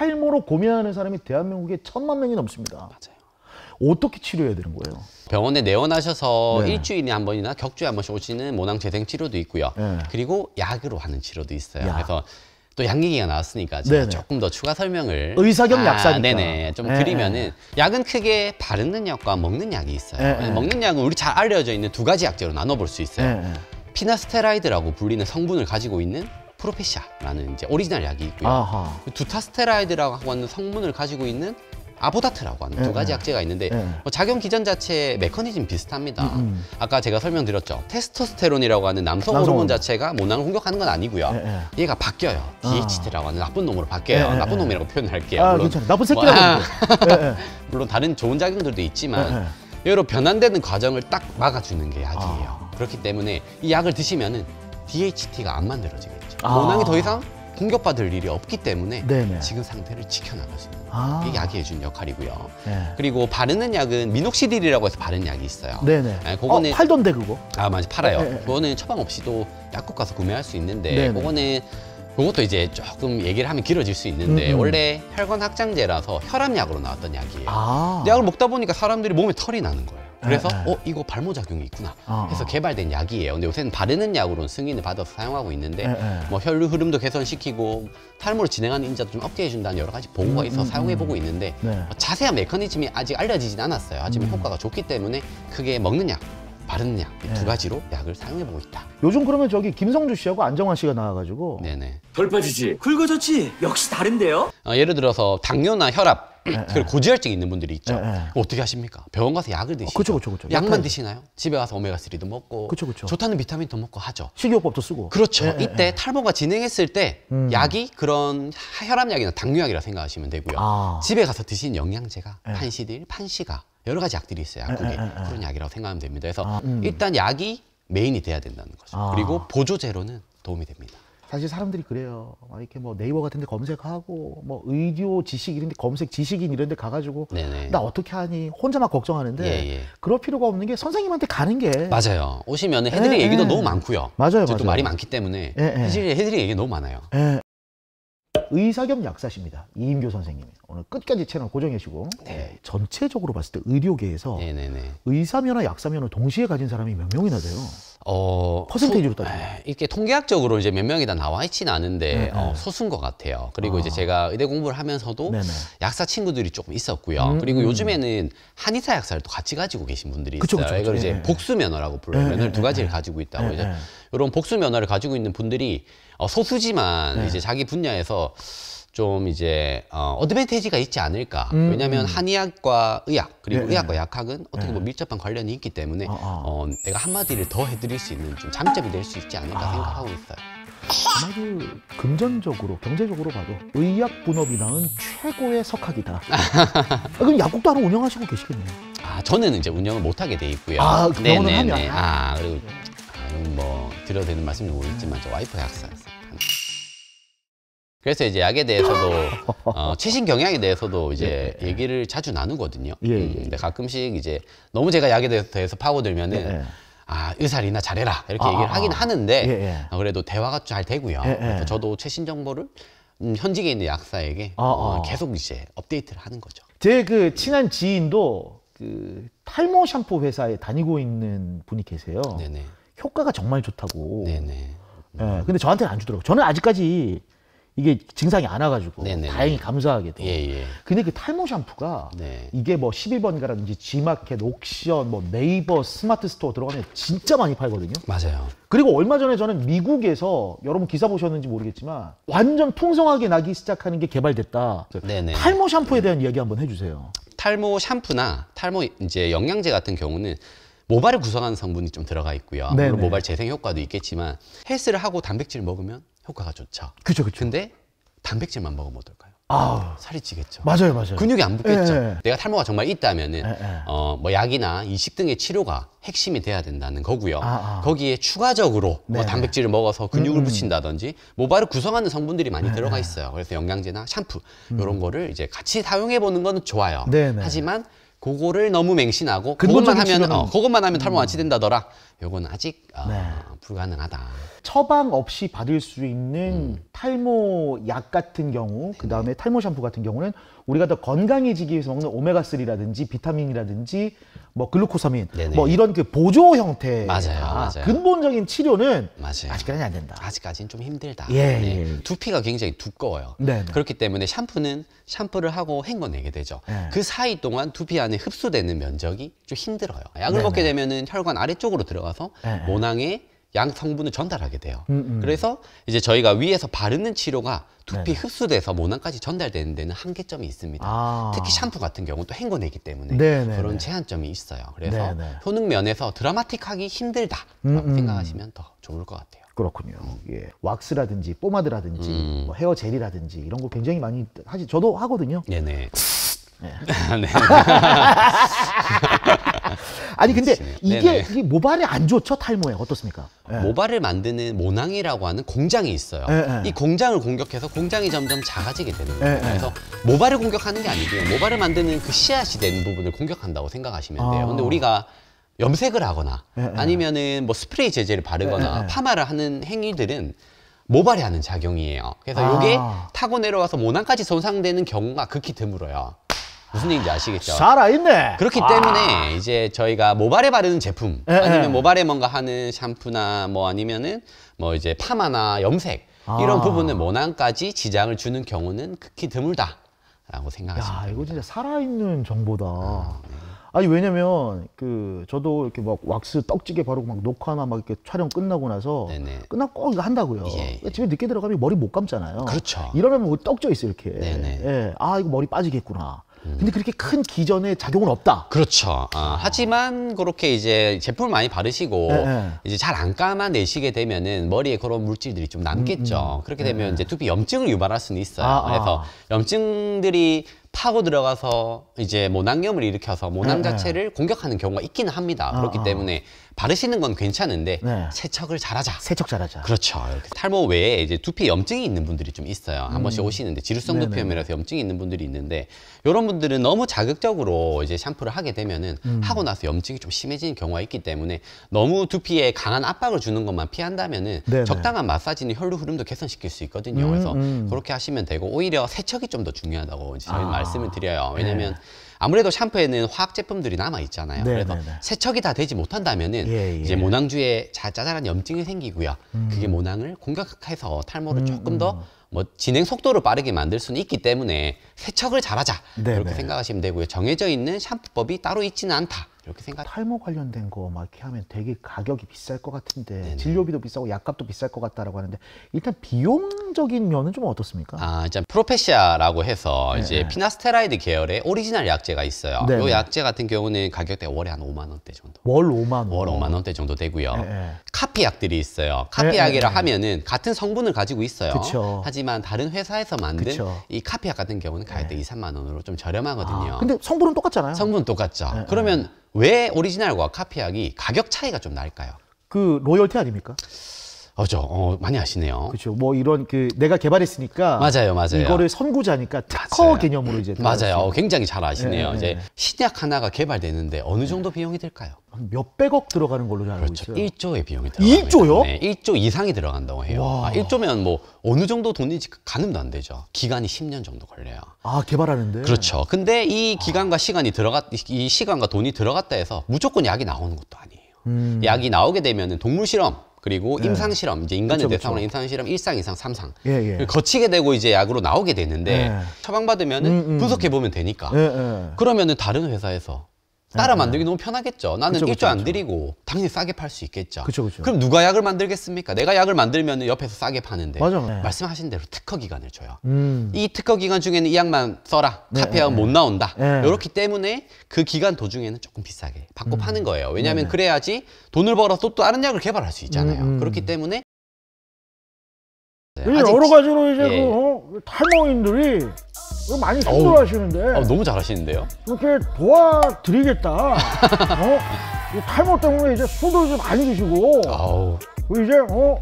탈모로 고민하는 사람이 대한민국에 천만 명이 넘습니다. 맞아요. 어떻게 치료해야 되는 거예요? 병원에 내원하셔서 네. 일주일에 한 번이나 격주에 한 번씩 오시는 모낭 재생 치료도 있고요. 네. 그리고 약으로 하는 치료도 있어요. 야. 그래서 또 약 얘기가 나왔으니까 제가 네네. 조금 더 추가 설명을 의사 겸 아, 약사니까 네네 좀 네. 드리면은 네, 네. 약은 크게 바르는 약과 먹는 약이 있어요. 네, 먹는 약은 우리 잘 알려져 있는 두 가지 약제로 나눠볼 수 있어요. 피나스테라이드라고 불리는 성분을 가지고 있는 프로페시아라는 이제 오리지널 약이 있고요. 아하. 그 두타스테라이드라고 하는 성분을 가지고 있는 아보다트라고 하는 네, 두 가지 예, 예. 약제가 있는데 네. 작용 기전 자체의 메커니즘 비슷합니다. 음, 음. 아까 제가 설명드렸죠. 테스토스테론이라고 하는 남성, 남성 호르몬 자체가 모낭을 공격하는 건 아니고요. 네, 얘가 바뀌어요. DHT라고 아. 하는 나쁜 놈으로 바뀌어요. 나쁜 놈이라고 표현할게요. 아, 물론, 나쁜 새끼라고. 뭐, 아, 물론 다른 좋은 작용들도 있지만 여러 변환되는 과정을 딱 막아주는 게 약이에요. 아. 그렇기 때문에 이 약을 드시면은 DHT가 안 만들어지게 아. 모낭이 더 이상 공격받을 일이 없기 때문에 네네. 지금 상태를 지켜나가수 있는 아. 이 약이 해준 역할이고요. 네. 그리고 바르는 약은 미녹시딜이라고 해서 바른 약이 있어요. 네네. 네, 그거는 어, 팔던데 그거. 아 맞아 팔아요. 네, 네, 네, 그거는 처방 없이도 약국 가서 구매할 수 있는데 네네. 그거는 그것도 이제 조금 얘기를 하면 길어질 수 있는데 음. 음. 원래 혈관 확장제라서 혈압약으로 나왔던 약이에요. 아. 약을 먹다 보니까 사람들이 몸에 털이 나는 거예요. 그래서 네, 네. 어 이거 발모 작용이 있구나 어, 해서 어. 개발된 약이에요. 근데 요새는 바르는 약으로는 승인을 받아서 사용하고 있는데 네, 네. 뭐 혈류 흐름도 개선시키고 탈모를 진행하는 인자도 좀업계해 준다는 여러 가지 보고가 음, 있어 음, 사용해 음. 보고 있는데 네. 뭐 자세한 메커니즘이 아직 알려지진 않았어요. 하지만 음. 효과가 좋기 때문에 크게 먹는 약 바르는 약두 네. 가지로 약을 사용해 보고 있다. 요즘 그러면 저기 김성주 씨하고 안정환 씨가 나와가지고 네네 덜 빠지지 긁어졌지 역시 다른데요. 어, 예를 들어서 당뇨나 혈압 예, 예. 그리고 고지혈증 있는 분들이 있죠. 예, 어떻게 하십니까? 병원 가서 약을 드시죠. 그쵸, 그쵸, 그쵸. 약만 약간... 드시나요? 집에 가서 오메가3도 먹고 그쵸, 그쵸. 좋다는 비타민도 먹고 하죠. 식이요법도 쓰고. 그렇죠. 이때 탈모가 진행했을 때 음. 약이 그런 혈압약이나 당뇨약이라 생각하시면 되고요. 아. 집에 가서 드신 영양제가 판시딜, 판시가 여러 가지 약들이 있어요. 약국에 그런 약이라고 생각하면 됩니다. 그래서 아, 음. 일단 약이 메인이 돼야 된다는 거죠. 아. 그리고 보조제로는 도움이 됩니다. 사실 사람들이 그래요. 이렇게 뭐 네이버 같은 데 검색하고 뭐 의료 지식 이런 데 검색 지식인 이런 데 가가지고 네네. 나 어떻게 하니 혼자 막 걱정하는데 예, 예. 그럴 필요가 없는 게 선생님한테 가는 게 맞아요. 오시면 예, 해드릴 예, 얘기도 너무 많고요. 맞아요. 맞아요. 말이 많기 때문에 예, 예. 해드릴, 해드릴 얘기 너무 많아요. 의사 겸 약사십니다. 이임교 선생님. 오늘 끝까지 채널 고정해주시고 네. 전체적으로 봤을 때 의료계에서 네네네. 의사면허 약사면허 동시에 가진 사람이 몇 명이나 돼요? 어, 퍼센테이지로 따지면 이렇게 통계학적으로 이제 몇 명이 다 나와 있지는 않은데 네, 네. 어, 소수인 것 같아요. 그리고 아. 이제 제가 의대 공부를 하면서도 네네. 네. 약사 친구들이 조금 있었고요. 음, 그리고 음. 요즘에는 한의사 약사를 또 같이 가지고 계신 분들이 그쵸, 있어요. 그쵸, 이걸 이제 예. 복수 면허라고 불러요. 예, 면허를 두 가지를 가지고 있다고 이제 이런 복수 면허를 가지고 있는 분들이 어, 소수지만 이제 자기 분야에서 좀 이제 어, 어드밴이지가 있지 않을까. 음. 음. 왜냐하면 한의학과 의학 그리고 네, 네, 의학과 약학은 어떻게 보면 네. 밀접한 관련이 있기 때문에 어, 어. 어, 내가 한마디를 더 해드릴 수 있는 좀 장점이 될 수 있지 않을까 아. 생각하고 있어요. 아마도 금전적으로 경제적으로 봐도 의학 분업이 나은 최고의 석학이다. 아, 그럼 약국 따로 운영하시고 계시겠네요. 아 저는 이제 운영을 못하게 돼 있고요. 아 병원을 네, 하면 아 그리고 아, 뭐 드려야 되는 말씀이 모르겠지만 저 와이프 약사. 였 그래서 이제 약에 대해서도 어, 최신 경향에 대해서도 이제 예, 예. 얘기를 자주 나누거든요. 예, 음, 예, 예. 근데 가끔씩 이제 너무 제가 약에 대해서 파고들면은 예, 아 의사리나 잘해라 이렇게 아, 아 얘기를 하긴 아, 하는데 어, 그래도 대화가 잘 되고요. 그래서 저도 최신 정보를 음, 현직에 있는 약사에게 아, 어, 아. 계속 이제 업데이트를 하는 거죠. 제 그 친한 지인도 그 탈모 샴푸 회사에 다니고 있는 분이 계세요. 네네. 효과가 정말 좋다고. 네네. 음. 예, 근데 저한테는 안 주더라고. 저는 아직까지 이게 증상이 안 와가지고 네네. 네, 네. 다행히 감사하게도. 예예. 근데 그 탈모 샴푸가 네. 이게 뭐 11번가라든지 지마켓 옥션, 뭐 네이버 스마트 스토어 들어가면 진짜 많이 팔거든요. 맞아요. 그리고 얼마 전에 저는 미국에서 여러분 기사 보셨는지 모르겠지만 완전 풍성하게 나기 시작하는 게 개발됐다. 네네. 네. 탈모 샴푸에 대한 이야기 한번 해주세요. 탈모 샴푸나 탈모 이제 영양제 같은 경우는 모발을 구성하는 성분이 좀 들어가 있고요. 네네. 모발 재생 효과도 있겠지만 헬스를 하고 단백질 을 먹으면 효과가 좋죠. 그렇죠, 그렇죠. 근데 단백질만 먹으면 어떨까요? 아, 살이 찌겠죠. 맞아요, 맞아요. 근육이 안 붙겠죠. 예, 예. 내가 탈모가 정말 있다면은 예, 예. 어, 뭐 약이나 이식 등의 치료가 핵심이 돼야 된다는 거고요. 아, 아. 거기에 추가적으로 뭐 네. 뭐 단백질을 먹어서 근육을 음, 음. 붙인다든지 모발을 구성하는 성분들이 많이 네, 들어가 네. 있어요. 그래서 영양제나 샴푸 음. 이런 거를 이제 같이 사용해 보는 건 좋아요. 네, 네. 하지만 그거를 너무 맹신하고 그것만 하면 어, 그것만 하면 탈모 완치된다더라. 음. 요건 아직 어, 네. 불가능하다. 처방 없이 받을 수 있는 음. 탈모 약 같은 경우, 네. 그 다음에 탈모 샴푸 같은 경우는 우리가 더 건강해지기 위해서 먹는 오메가 3라든지 비타민이라든지 뭐 글루코사민, 네네. 뭐 이런 그 보조 형태, 맞아요, 아, 맞아요. 근본적인 치료는 아직까지는안 된다. 아직까지는 좀 힘들다. 예, 네. 예. 두피가 굉장히 두꺼워요. 네네. 네. 그렇기 때문에 샴푸는 샴푸를 하고 헹궈내게 되죠. 네. 그 사이 동안 두피 안에 흡수되는 면적이 좀 힘들어요. 약을 네네. 먹게 네. 되면은 혈관 아래쪽으로 들어가 들어가서 네. 예, 예. 모낭에 양 성분을 전달하게 돼요. 음, 음. 그래서 이제 저희가 위에서 바르는 치료가 두피 네 흡수돼서 모낭까지 전달되는 데는 한계점이 있습니다. 아. 특히 샴푸 같은 경우 또 헹궈내기 때문에 네네네. 그런 제한점이 있어요. 그래서 네네. 효능 면에서 드라마틱하기 힘들다라고 음, 음, 생각하시면 더 좋을 것 같아요. 그렇군요. 예. 왁스라든지 뽀마드라든지뭐 음. 헤어 젤이라든지 이런 거 굉장히 많이 하지 저도 하거든요. 네네. 네. 네. 아니 근데 이게, 이게, 모발에 안 좋죠 탈모에 어떻습니까? 네. 모발을 만드는 모낭이라고 하는 공장이 있어요. 네, 네. 이 공장을 공격해서 공장이 점점 작아지게 되는 거예요. 네, 네. 그래서 모발을 공격하는 게 아니고요. 모발을 만드는 그 씨앗이 된 부분을 공격한다고 생각하시면 돼요. 아. 근데 우리가 염색을 하거나 아니면은 뭐 스프레이 제제를 바르거나 파마를 하는 행위들은 모발이 하는 작용이에요. 그래서 아. 이게 타고 내려와서 모낭까지 손상되는 경우가 극히 드물어요. 무슨 얘기인지 아시겠죠? 살아있네. 그렇기 아. 때문에 이제 저희가 모발에 바르는 제품 예, 예. 아니면 모발에 뭔가 하는 샴푸나 뭐 아니면은 뭐 이제 파마나 염색 이런 아. 부분은 모낭까지 지장을 주는 경우는 극히 드물다라고 생각하시면 야, 됩니다. 이거 진짜 살아있는 정보다. 아, 네. 아니 왜냐면 그 저도 이렇게 막 왁스 떡지게 바르고 막 녹화나 막 이렇게 촬영 끝나고 나서 네네. 네. 끝나고 꼭 이거 한다고요. 예, 예. 집에 늦게 들어가면 머리 못 감잖아요. 그렇죠. 이러면 뭐 떡져 있어 이렇게. 네네. 네. 예. 아 이거 머리 빠지겠구나. 근데 그렇게 큰 기전에 작용은 없다. 그렇죠. 아, 하지만 그렇게 이제 제품을 많이 바르시고 네, 네. 이제 잘안 감아내시게 되면은 머리에 그런 물질들이 좀 남겠죠. 음, 음. 그렇게 되면 네. 이제 두피 염증을 유발할 수는 있어요. 아, 아. 그래서 아. 염증들이 파고 들어가서 이제 모낭염을 뭐 일으켜서 모낭 뭐 자체를 공격하는 경우가 있기는 합니다. 아, 그렇기 아. 때문에 바르시는 건 괜찮은데 네. 세척을 잘하자. 세척 잘하자. 그렇죠. 탈모 외에 이제 두피 염증이 있는 분들이 좀 있어요. 한 음. 번씩 오시는데 지루성 네네. 두피염이라서 염증이 있는 분들이 있는데 이런 분들은 너무 자극적으로 이제 샴푸를 하게 되면은 음. 하고 나서 염증이 좀 심해지는 경우가 있기 때문에 너무 두피에 강한 압박을 주는 것만 피한다면은 네네. 적당한 마사지는 혈류 흐름도 개선시킬 수 있거든요. 음, 그래서 음. 그렇게 하시면 되고 오히려 세척이 좀 더 중요하다고 이제 저희 아. 말씀을 드려요. 왜냐면 네. 아무래도 샴푸에는 화학 제품들이 남아 있잖아요. 네, 그래서 네, 네. 세척이 다 되지 못한다면은 예, 예. 이제 모낭주에 자잘한 염증이 생기고요. 음. 그게 모낭을 공격해서 탈모를 음, 조금 음. 더뭐 진행 속도를 빠르게 만들 수는 있기 때문에 세척을 잘하자 네, 그렇게 네. 생각하시면 되고요. 정해져 있는 샴푸법이 따로 있지는 않다. 이렇게 생각. 탈모 관련된 거 막 이렇게 하면 되게 가격이 비쌀 것 같은데 네네. 진료비도 비싸고 약값도 비쌀 것 같다라고 하는데 일단 비용적인 면은 좀 어떻습니까? 아, 일단 프로페시아라고 해서 네. 이제 네. 피나스테라이드 계열의 오리지널 약제가 있어요. 네. 요 네. 약제 같은 경우는 가격대 가 월에 한 5만 원대 정도. 월 5만 원. 월 5만 원대 정도 되고요. 네, 네. 카피 약들이 있어요. 카피 약이라 하면은 같은 성분을 가지고 있어요. 그쵸. 하지만 다른 회사에서 만든 그쵸. 이 카피약 같은 경우는 가격대 네. 2, 3만 원으로 좀 저렴하거든요. 아, 근데 성분은 똑같잖아요. 성분 똑같죠. 그러면 왜 오리지널과 카피하기 가격 차이가 좀 날까요? 그 로열티 아닙니까? 어죠. 어, 많이 아시네요. 그렇죠. 뭐 이런 그 내가 개발했으니까 맞아요, 맞아요. 이거를 선구자니까 특허 맞아요. 개념으로 이제 맞아요. 어, 굉장히 잘 아시네요. 네, 이제 네. 신약 하나가 개발되는데 어느 정도 예. 비용이 들까요? 몇백억 들어가는 걸로 알고 그렇죠. 있어요. 1조의 비용이 들어가요. 1조요? 1조 이상이 들어간다고 해요. 와. 아, 1조면 뭐 어느 정도 돈인지 가늠도 안 되죠. 기간이 10년 정도 걸려요. 아, 개발하는데? 그렇죠. 근데 이 아. 기간과 아. 시간이 들어갔, 이 시간과 돈이 들어갔다 해서 무조건 약이 나오는 것도 아니에요. 음. 약이 나오게 되면 은 동물 실험, 그리고 네. 임상 실험 이제 인간을 대상으로 임상 실험 일상이상삼상 예, 예. 거치게 되고 이제 약으로 나오게 되는데 예. 처방받으면은 음, 음. 분석해 보면 되니까. 예, 예. 그러면은 다른 회사에서 따라 네, 네. 만들기 너무 편하겠죠. 나는 일조 안 드리고 당연히 싸게 팔 수 있겠죠. 그쵸, 그쵸. 그럼 누가 약을 만들겠습니까? 내가 약을 만들면 옆에서 싸게 파는데 맞아, 네. 말씀하신 대로 특허 기간을 줘요. 음. 이 특허 기간 중에는 이 약만 써라. 네, 카페아못 네, 나온다. 이렇기 때문에 그 기간 도중에는 조금 비싸게 받고 음. 파는 거예요. 왜냐하면 그래야지 돈을 벌어서 또 다른 약을 개발할 수 있잖아요. 음. 음. 그렇기 때문에 여러 가지로 이제 예. 그 어, 탈모인들이 이거 많이 힘들어 하시는데. 어, 아, 너무 잘하시는데요? 이렇게 도와드리겠다. 어? 탈모 때문에 이제 술도 이제 많이 드시고. 아우. 이제, 어?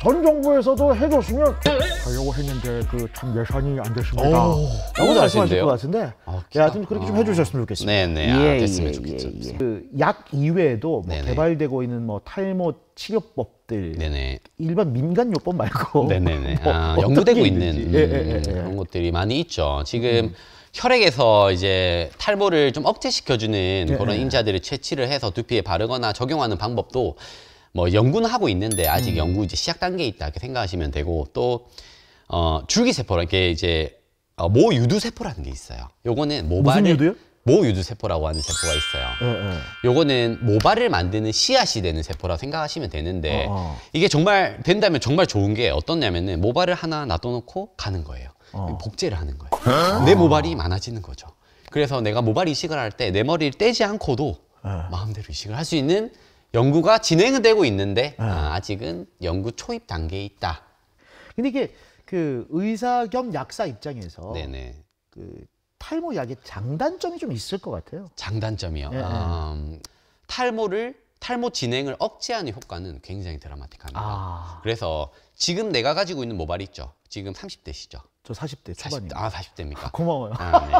전 정부에서도 해줬으면 네. 하려고 했는데 그참 예산이 안 됐습니다. 너무 말씀하실 것 같은데 아, 야좀 예, 그렇게 좀 아. 해주셨으면 좋겠습니다. 네네 네. 아, 예, 됐으면 예, 좋겠죠. 예, 예. 그약 이외에도 뭐 개발되고 있는 뭐 탈모 치료법들 네네. 일반 민간 요법 말고 네네네. 뭐 아, 연구되고 있는 음, 그런 것들이 많이 있죠. 지금 음. 혈액에서 이제 탈모를 좀 억제시켜주는 네, 그런 임자들을 채취를 해서 두피에 바르거나 적용하는 방법도 뭐 연구는 하고 있는데 아직 음. 연구 이제 시작 단계에 있다 이렇게 생각하시면 되고 또 어, 줄기세포라 이게 이제 어, 모유두세포라는 게 있어요. 요거는 모발을 무슨 유두요? 모유두세포라고 하는 세포가 있어요. 예, 예. 요거는 모발을 만드는 씨앗이 되는 세포라 생각하시면 되는데 어, 어. 이게 정말 된다면 정말 좋은 게 어떻냐면은 모발을 하나 놔둬놓고 가는 거예요. 어. 복제를 하는 거예요. 내 모발이 많아지는 거죠. 그래서 내가 모발 이식을 할 때 내 머리를 떼지 않고도 마음대로 이식을 할 수 있는 연구가 진행은 되고 있는데 아. 아, 아직은 연구 초입 단계에 있다. 근데 이게 그 의사 겸 약사 입장에서 네네. 그 탈모 약의 장단점이 좀 있을 것 같아요. 장단점이요. 네, 음, 탈모를 탈모 진행을 억제하는 효과는 굉장히 드라마틱합니다. 아. 그래서 지금 내가 가지고 있는 모발 있죠. 지금 30대시죠. 저 40대 초반이요. 4 0아 40대입니까? 고마워요. 아, 네.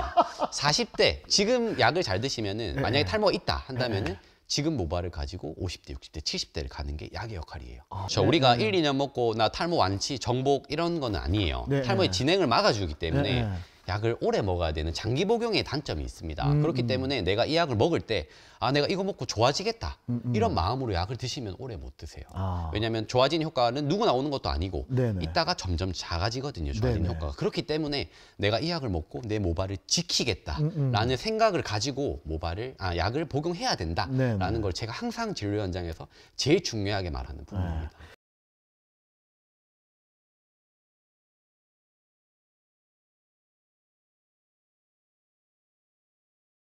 40대 지금 약을 잘 드시면은 네, 만약에 네. 탈모 있다 한다면은 네, 지금 모발을 가지고 50대, 60대, 70대를 가는 게 약의 역할이에요. 아, 저 네, 우리가 네. 1, 2년 먹고 나 탈모 완치, 정복 이런 거는 아니에요. 네, 탈모의 네. 진행을 막아주기 때문에 네, 네. 약을 오래 먹어야 되는 장기 복용의 단점이 있습니다. 음, 그렇기 음. 때문에 내가 이 약을 먹을 때 아 내가 이거 먹고 좋아지겠다 음, 음, 이런 마음으로 약을 드시면 오래 못 드세요. 아. 왜냐하면 좋아진 효과는 누구나 오는 것도 아니고 네네. 있다가 점점 작아지거든요. 좋아진 효과가 그렇기 때문에 내가 이 약을 먹고 내 모발을 지키겠다라는 음, 생각을 가지고 모발을 아 약을 복용해야 된다라는 네네. 걸 제가 항상 진료 현장에서 제일 중요하게 말하는 부분입니다. 네.